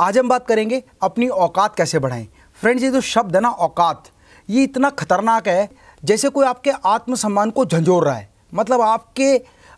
आज हम बात करेंगे अपनी औकात कैसे बढ़ाएं फ्रेंड्स ये जो शब्द है ना औकात ये इतना खतरनाक है जैसे कोई आपके आत्मसम्मान को झंझोर रहा है मतलब आपके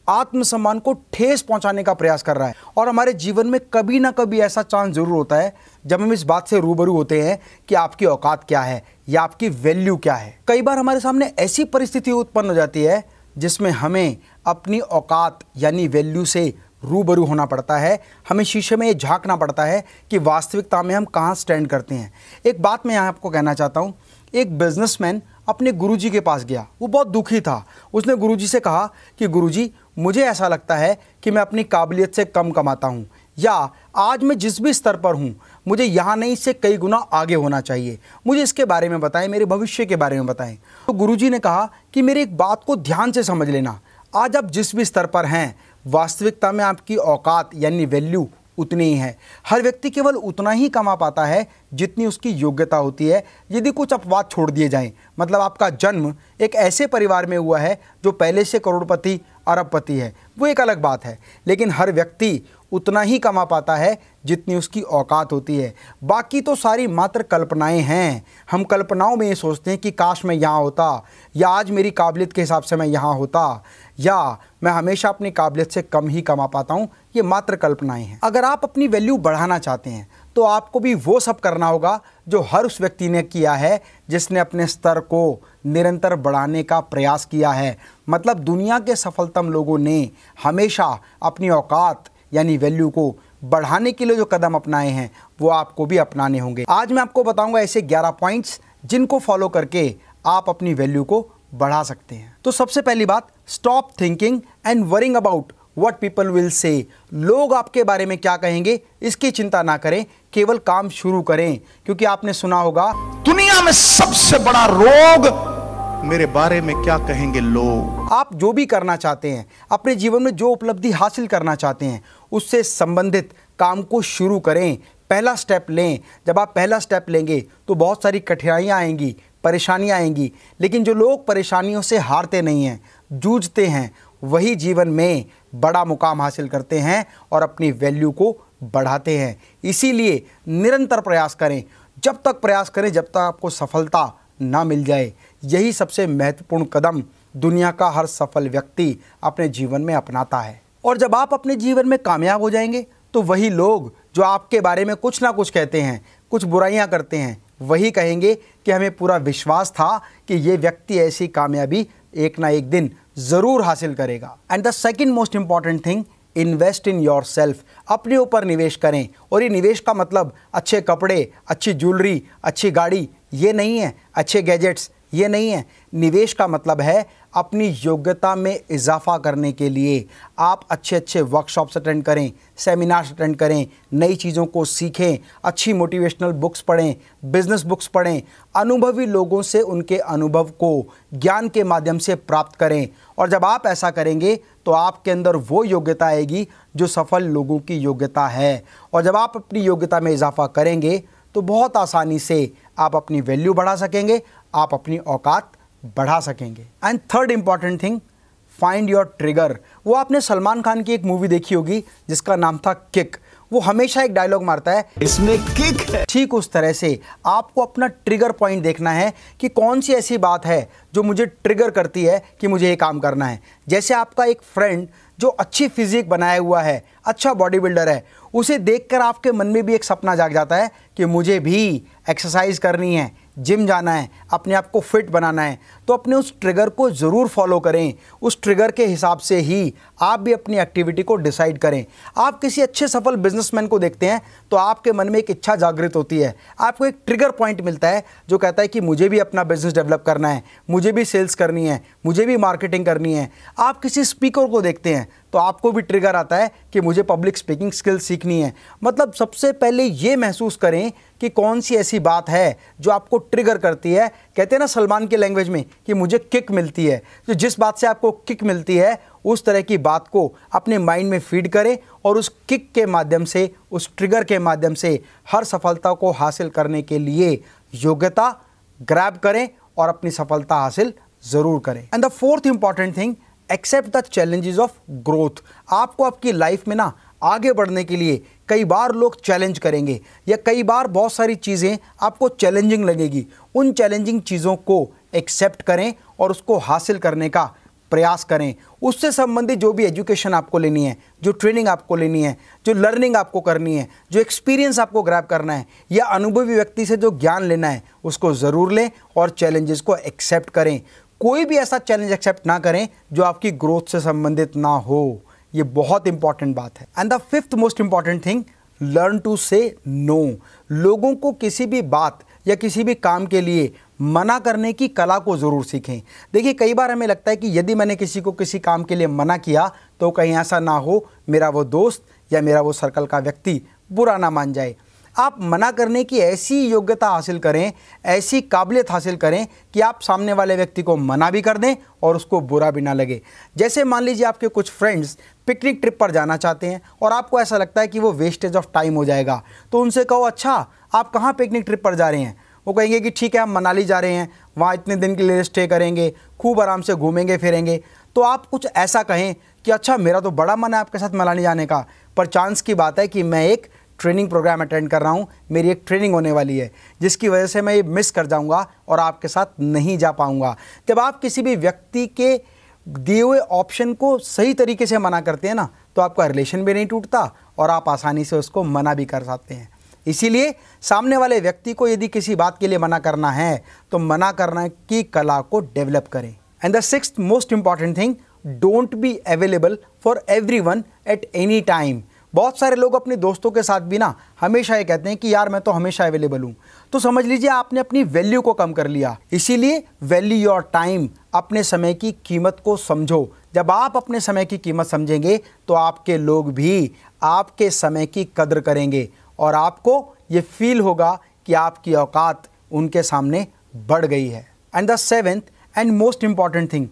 आत्मसम्मान को ठेस पहुंचाने का प्रयास कर रहा है और हमारे जीवन में कभी ना कभी ऐसा चांस ज़रूर होता है जब हम इस बात से रूबरू होते हैं कि आपकी औकात क्या है या आपकी वैल्यू क्या है कई बार हमारे सामने ऐसी परिस्थिति उत्पन्न हो जाती है जिसमें हमें अपनी औकात यानी वैल्यू से रूबरू होना पड़ता है हमें शीशे में ये झांकना पड़ता है कि वास्तविकता में हम कहाँ स्टैंड करते हैं एक बात मैं यहाँ आपको कहना चाहता हूँ एक बिजनेसमैन अपने गुरुजी के पास गया वो बहुत दुखी था उसने गुरुजी से कहा कि गुरुजी मुझे ऐसा लगता है कि मैं अपनी काबिलियत से कम कमाता हूँ या आज मैं जिस भी स्तर पर हूँ मुझे यहाँ नहीं इससे कई गुना आगे होना चाहिए मुझे इसके बारे में बताएं मेरे भविष्य के बारे में बताएं तो गुरुजी ने कहा कि मेरी एक बात को ध्यान से समझ लेना आज आप जिस भी स्तर पर हैं वास्तविकता में आपकी औकात यानी वैल्यू उतनी ही है हर व्यक्ति केवल उतना ही कमा पाता है जितनी उसकी योग्यता होती है यदि कुछ अपवाद छोड़ दिए जाएं मतलब आपका जन्म एक ऐसे परिवार में हुआ है जो पहले से करोड़पति अरबपति है वो एक अलग बात है लेकिन हर व्यक्ति उतना ही कमा पाता है जितनी उसकी औकात होती है बाकी तो सारी मात्र कल्पनाएं हैं हम कल्पनाओं में ये सोचते हैं कि काश मैं यहाँ होता या आज मेरी काबिलियत के हिसाब से मैं यहाँ होता या मैं हमेशा अपनी काबिलियत से कम ही कमा पाता हूँ ये मात्र कल्पनाएं हैं अगर आप अपनी वैल्यू बढ़ाना चाहते हैं तो आपको भी वो सब करना होगा जो हर उस व्यक्ति ने किया है जिसने अपने स्तर को निरंतर बढ़ाने का प्रयास किया है मतलब दुनिया के सफलतम लोगों ने हमेशा अपनी औकात यानी वैल्यू को बढ़ाने के लिए जो कदम अपनाए हैं वो आपको भी अपनाने होंगे आज मैं आपको बताऊंगा ऐसे 11 पॉइंट्स जिनको फॉलो करके आप अपनी वैल्यू को बढ़ा सकते हैं तो सबसे पहली बात stop thinking and worrying about what people will say लोग आपके बारे में क्या कहेंगे इसकी चिंता ना करें केवल काम शुरू करें क्योंकि आपने सुना होगा दुनिया में सबसे बड़ा रोग मेरे बारे में क्या कहेंगे लोग आप जो भी करना चाहते हैं अपने जीवन में जो उपलब्धि हासिल करना चाहते हैं उससे संबंधित काम को शुरू करें पहला स्टेप लें जब आप पहला स्टेप लेंगे तो बहुत सारी कठिनाइयाँ आएंगी परेशानियाँ आएंगी लेकिन जो लोग परेशानियों से हारते नहीं हैं जूझते हैं वही जीवन में बड़ा मुकाम हासिल करते हैं और अपनी वैल्यू को बढ़ाते हैं इसीलिए निरंतर प्रयास करें जब तक प्रयास करें जब तक आपको सफलता ना मिल जाए यही सबसे महत्वपूर्ण कदम दुनिया का हर सफल व्यक्ति अपने जीवन में अपनाता है और जब आप अपने जीवन में कामयाब हो जाएंगे तो वही लोग जो आपके बारे में कुछ ना कुछ कहते हैं कुछ बुराइयां करते हैं वही कहेंगे कि हमें पूरा विश्वास था कि ये व्यक्ति ऐसी कामयाबी एक ना एक दिन ज़रूर हासिल करेगा and the second most important thing invest in yourself अपने ऊपर निवेश करें और ये निवेश का मतलब अच्छे कपड़े अच्छी ज्वेलरी अच्छी गाड़ी ये नहीं है अच्छे गैजेट्स ये नहीं है निवेश का मतलब है अपनी योग्यता में इजाफा करने के लिए आप अच्छे अच्छे वर्कशॉप्स अटेंड करें सेमिनार्स अटेंड करें नई चीज़ों को सीखें अच्छी मोटिवेशनल बुक्स पढ़ें बिजनेस बुक्स पढ़ें अनुभवी लोगों से उनके अनुभव को ज्ञान के माध्यम से प्राप्त करें और जब आप ऐसा करेंगे तो आपके अंदर वो योग्यता आएगी जो सफल लोगों की योग्यता है और जब आप अपनी योग्यता में इजाफा करेंगे तो बहुत आसानी से आप अपनी वैल्यू बढ़ा सकेंगे आप अपनी औकात बढ़ा सकेंगे and third important thing find your trigger वो आपने सलमान खान की एक मूवी देखी होगी जिसका नाम था किक वो हमेशा एक डायलॉग मारता है इसमें किक है ठीक उस तरह से आपको अपना ट्रिगर पॉइंट देखना है कि कौन सी ऐसी बात है जो मुझे ट्रिगर करती है कि मुझे ये काम करना है जैसे आपका एक फ्रेंड जो अच्छी फिजिक बनाया हुआ है अच्छा बॉडी बिल्डर है उसे देखकर आपके मन में भी एक सपना जाग जाता है कि मुझे भी एक्सरसाइज करनी है जिम जाना है अपने आप को फिट बनाना है तो अपने उस ट्रिगर को ज़रूर फॉलो करें उस ट्रिगर के हिसाब से ही आप भी अपनी एक्टिविटी को डिसाइड करें आप किसी अच्छे सफल बिजनेसमैन को देखते हैं तो आपके मन में एक इच्छा जागृत होती है आपको एक ट्रिगर पॉइंट मिलता है जो कहता है कि मुझे भी अपना बिजनेस डेवलप करना है मुझे भी सेल्स करनी है मुझे भी मार्केटिंग करनी है आप किसी स्पीकर को देखते हैं तो आपको भी ट्रिगर आता है कि मुझे पब्लिक स्पीकिंग स्किल सीखनी है मतलब सबसे पहले ये महसूस करें कि कौन सी ऐसी बात है जो आपको ट्रिगर करती है कहते हैं ना सलमान के लैंग्वेज में कि मुझे किक मिलती है तो जिस बात से आपको किक मिलती है उस तरह की बात को अपने माइंड में फीड करें और उस किक के माध्यम से उस ट्रिगर के माध्यम से हर सफलता को हासिल करने के लिए योग्यता ग्रैब करें और अपनी सफलता हासिल ज़रूर करें and the fourth important thing accept the challenges of growth आपको आपकी लाइफ में ना आगे बढ़ने के लिए कई बार लोग चैलेंज करेंगे या कई बार बहुत सारी चीज़ें आपको चैलेंजिंग लगेगी उन चैलेंजिंग चीज़ों को एक्सेप्ट करें और उसको हासिल करने का प्रयास करें उससे संबंधित जो भी एजुकेशन आपको लेनी है जो ट्रेनिंग आपको लेनी है जो लर्निंग आपको करनी है जो एक्सपीरियंस आपको ग्रैप करना है या अनुभवी व्यक्ति से जो ज्ञान लेना है उसको ज़रूर लें और चैलेंजेस को एक्सेप्ट करें कोई भी ऐसा चैलेंज एक्सेप्ट ना करें जो आपकी ग्रोथ से संबंधित ना हो ये बहुत इंपॉर्टेंट बात है and the fifth most important thing learn to say no लोगों को किसी भी बात या किसी भी काम के लिए मना करने की कला को ज़रूर सीखें देखिए कई बार हमें लगता है कि यदि मैंने किसी को किसी काम के लिए मना किया तो कहीं ऐसा ना हो मेरा वो दोस्त या मेरा वो सर्कल का व्यक्ति बुरा ना मान जाए आप मना करने की ऐसी योग्यता हासिल करें ऐसी काबिलियत हासिल करें कि आप सामने वाले व्यक्ति को मना भी कर दें और उसको बुरा भी ना लगे जैसे मान लीजिए आपके कुछ फ्रेंड्स पिकनिक ट्रिप पर जाना चाहते हैं और आपको ऐसा लगता है कि वो वेस्टेज ऑफ टाइम हो जाएगा तो उनसे कहो अच्छा आप कहाँ पिकनिक ट्रिप पर जा रहे हैं वो कहेंगे कि ठीक है हम मनाली जा रहे हैं वहाँ इतने दिन के लिए स्टे करेंगे खूब आराम से घूमेंगे फिरेंगे तो आप कुछ ऐसा कहें कि अच्छा मेरा तो बड़ा मन है आपके साथ मनाली जाने का पर चांस की बात है कि मैं एक ट्रेनिंग प्रोग्राम अटेंड कर रहा हूँ मेरी एक ट्रेनिंग होने वाली है जिसकी वजह से मैं ये मिस कर जाऊँगा और आपके साथ नहीं जा पाऊँगा जब आप किसी भी व्यक्ति के दिए हुए ऑप्शन को सही तरीके से मना करते हैं ना तो आपका रिलेशन भी नहीं टूटता और आप आसानी से उसको मना भी कर सकते हैं इसीलिए सामने वाले व्यक्ति को यदि किसी बात के लिए मना करना है तो मना करना की कला को डेवलप करें and the six most important thing don't be available for everyone at any time बहुत सारे लोग अपने दोस्तों के साथ भी ना हमेशा ये कहते हैं कि यार मैं तो हमेशा अवेलेबल हूँ तो समझ लीजिए आपने अपनी वैल्यू को कम कर लिया इसीलिए वैल्यू योर टाइम अपने समय की कीमत को समझो जब आप अपने समय की कीमत समझेंगे तो आपके लोग भी आपके समय की कदर करेंगे और आपको ये फील होगा कि आपकी औकात उनके सामने बढ़ गई है and the seventh and most important thing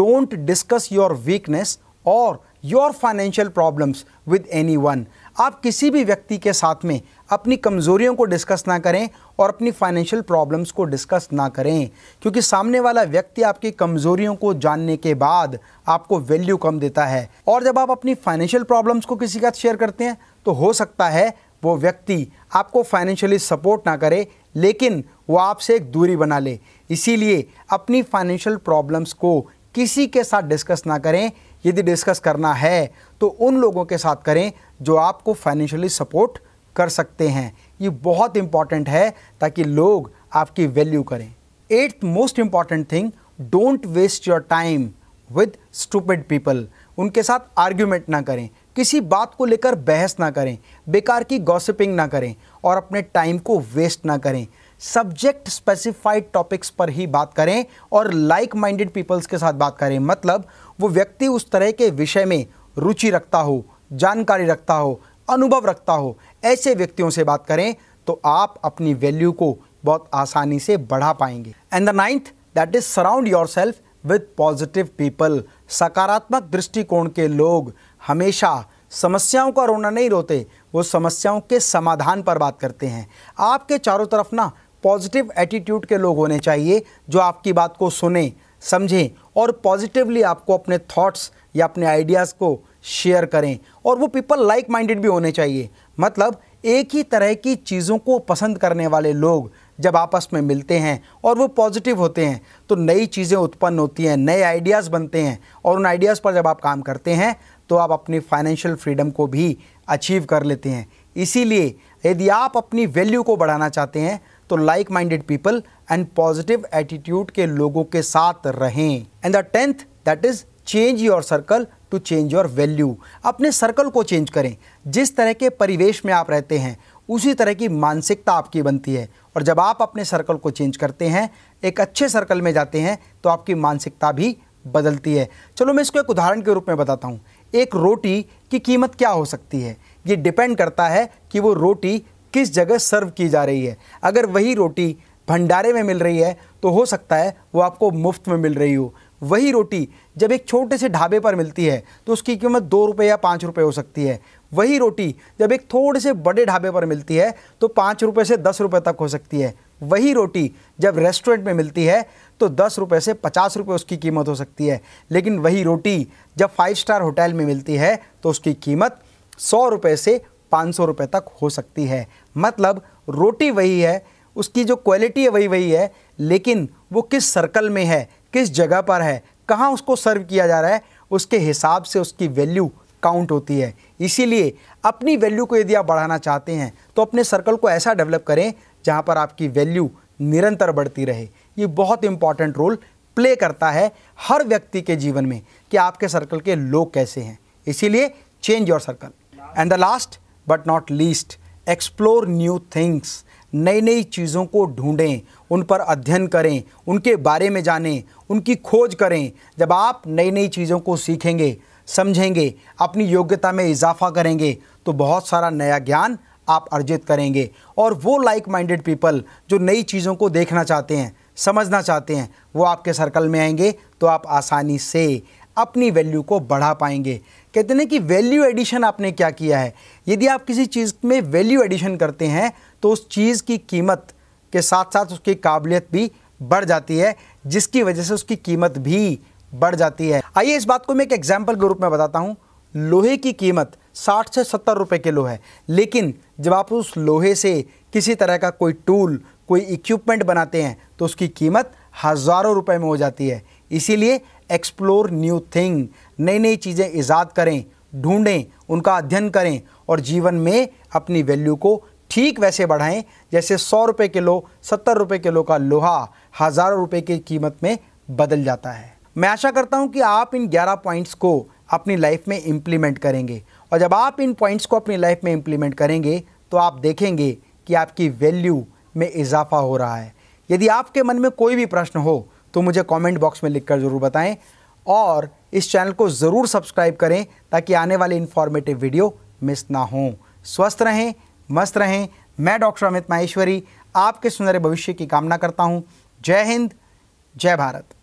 don't discuss your weakness और your financial problems with anyone आप किसी भी व्यक्ति के साथ में अपनी कमज़ोरियों को डिस्कस ना करें और अपनी फाइनेंशियल प्रॉब्लम्स को डिस्कस ना करें क्योंकि सामने वाला व्यक्ति आपकी कमज़ोरियों को जानने के बाद आपको वैल्यू कम देता है और जब आप अपनी फाइनेंशियल प्रॉब्लम्स को किसी के साथ शेयर करते हैं तो हो सकता है वो व्यक्ति आपको फाइनेंशियली सपोर्ट ना करे लेकिन वो आपसे एक दूरी बना ले इसीलिए अपनी फाइनेंशियल प्रॉब्लम्स को किसी के साथ डिस्कस ना करें यदि डिस्कस करना है तो उन लोगों के साथ करें जो आपको फाइनेंशियली सपोर्ट कर सकते हैं ये बहुत इंपॉर्टेंट है ताकि लोग आपकी वैल्यू करें eighth most important thing don't waste your time with stupid people उनके साथ आर्ग्यूमेंट ना करें किसी बात को लेकर बहस ना करें बेकार की गॉसिपिंग ना करें और अपने टाइम को वेस्ट ना करें सब्जेक्ट स्पेसिफाइड टॉपिक्स पर ही बात करें और लाइक माइंडेड पीपल्स के साथ बात करें मतलब वो व्यक्ति उस तरह के विषय में रुचि रखता हो जानकारी रखता हो अनुभव रखता हो ऐसे व्यक्तियों से बात करें तो आप अपनी वैल्यू को बहुत आसानी से बढ़ा पाएंगे and the ninth that is surround yourself with positive people सकारात्मक दृष्टिकोण के लोग हमेशा समस्याओं का रोना नहीं रोते वो समस्याओं के समाधान पर बात करते हैं आपके चारों तरफ ना पॉजिटिव एटीट्यूड के लोग होने चाहिए जो आपकी बात को सुने समझें और पॉजिटिवली आपको अपने थॉट्स या अपने आइडियाज़ को शेयर करें और वो पीपल लाइक माइंडेड भी होने चाहिए मतलब एक ही तरह की चीज़ों को पसंद करने वाले लोग जब आपस में मिलते हैं और वो पॉजिटिव होते हैं तो नई चीज़ें उत्पन्न होती हैं नए आइडियाज़ बनते हैं और उन आइडियाज़ पर जब आप काम करते हैं तो आप अपनी फाइनेंशियल फ्रीडम को भी अचीव कर लेते हैं इसीलिए यदि आप अपनी वैल्यू को बढ़ाना चाहते हैं तो like minded people and positive attitude के लोगों के साथ रहें and the tenth that is change your circle to change your value अपने सर्कल को चेंज करें जिस तरह के परिवेश में आप रहते हैं उसी तरह की मानसिकता आपकी बनती है और जब आप अपने सर्कल को चेंज करते हैं एक अच्छे सर्कल में जाते हैं तो आपकी मानसिकता भी बदलती है चलो मैं इसको एक उदाहरण के रूप में बताता हूँ एक रोटी की कीमत क्या हो सकती है ये डिपेंड करता है कि वो रोटी किस जगह सर्व की जा रही है अगर वही रोटी भंडारे में मिल रही है तो हो सकता है वो आपको मुफ्त में मिल रही हो वही रोटी जब एक छोटे से ढाबे पर मिलती है तो उसकी कीमत दो रुपये या पाँच रुपये हो सकती है वही रोटी जब एक थोड़े से बड़े ढाबे पर मिलती है तो पाँच रुपये से दस रुपये तक हो सकती है वही रोटी जब रेस्टोरेंट में मिलती है तो दस रुपये से पचास रुपये उसकी कीमत हो सकती है लेकिन वही रोटी जब फाइव स्टार होटल में मिलती है तो उसकी कीमत सौ रुपये से पाँच सौ रुपये तक हो सकती है मतलब रोटी वही है उसकी जो क्वालिटी है वही वही है लेकिन वो किस सर्कल में है किस जगह पर है कहाँ उसको सर्व किया जा रहा है उसके हिसाब से उसकी वैल्यू काउंट होती है इसीलिए अपनी वैल्यू को यदि आप बढ़ाना चाहते हैं तो अपने सर्कल को ऐसा डेवलप करें जहाँ पर आपकी वैल्यू निरंतर बढ़ती रहे ये बहुत इंपॉर्टेंट रोल प्ले करता है हर व्यक्ति के जीवन में कि आपके सर्कल के लोग कैसे हैं इसीलिए change your circle and the last but not least explore new things नई नई चीज़ों को ढूंढें उन पर अध्ययन करें उनके बारे में जानें उनकी खोज करें जब आप नई नई चीज़ों को सीखेंगे समझेंगे अपनी योग्यता में इजाफा करेंगे तो बहुत सारा नया ज्ञान आप अर्जित करेंगे और वो लाइक माइंडेड पीपल जो नई चीज़ों को देखना चाहते हैं समझना चाहते हैं वो आपके सर्कल में आएंगे तो आप आसानी से अपनी वैल्यू को बढ़ा पाएंगे कहते हैं कि वैल्यू एडिशन आपने क्या किया है यदि आप किसी चीज़ में वैल्यू एडिशन करते हैं तो उस चीज़ की कीमत के साथ साथ उसकी काबिलियत भी बढ़ जाती है जिसकी वजह से उसकी कीमत भी बढ़ जाती है आइए इस बात को मैं एक एग्जाम्पल के रूप में बताता हूँ लोहे की कीमत साठ से सत्तर रुपये किलो है लेकिन जब आप उस लोहे से किसी तरह का कोई टूल कोई इक्विपमेंट बनाते हैं तो उसकी कीमत हज़ारों रुपए में हो जाती है इसीलिए एक्सप्लोर न्यू थिंग नई नई चीज़ें ईजाद करें ढूंढें उनका अध्ययन करें और जीवन में अपनी वैल्यू को ठीक वैसे बढ़ाएं जैसे सौ रुपये किलो सत्तर रुपये किलो का लोहा हज़ारों रुपये की कीमत में बदल जाता है मैं आशा करता हूं कि आप इन 11 पॉइंट्स को अपनी लाइफ में इम्प्लीमेंट करेंगे और जब आप इन पॉइंट्स को अपनी लाइफ में इम्प्लीमेंट करेंगे तो आप देखेंगे कि आपकी वैल्यू में इजाफा हो रहा है यदि आपके मन में कोई भी प्रश्न हो तो मुझे कमेंट बॉक्स में लिखकर ज़रूर बताएं और इस चैनल को ज़रूर सब्सक्राइब करें ताकि आने वाले इन्फॉर्मेटिव वीडियो मिस ना हों स्वस्थ रहें मस्त रहें मैं डॉक्टर अमित माहेश्वरी आपके सुंदर भविष्य की कामना करता हूँ जय हिंद जय भारत